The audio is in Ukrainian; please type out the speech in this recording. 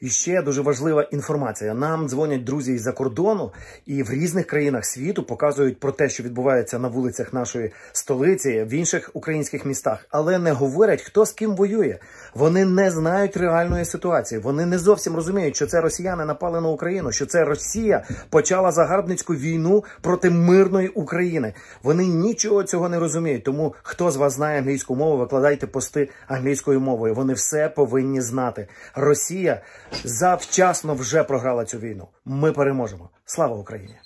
І ще дуже важлива інформація. Нам дзвонять друзі із за кордону і в різних країнах світу показують про те, що відбувається на вулицях нашої столиці, в інших українських містах, але не говорять, хто з ким воює. Вони не знають реальної ситуації. Вони не зовсім розуміють, що це росіяни напали на Україну, що це Росія почала загарбницьку війну проти мирної України. Вони нічого цього не розуміють. Тому хто з вас знає англійську мову, викладайте пости англійською мовою. Вони все повинні знати. Росія завчасно вже програла цю війну. Ми переможемо. Слава Україні!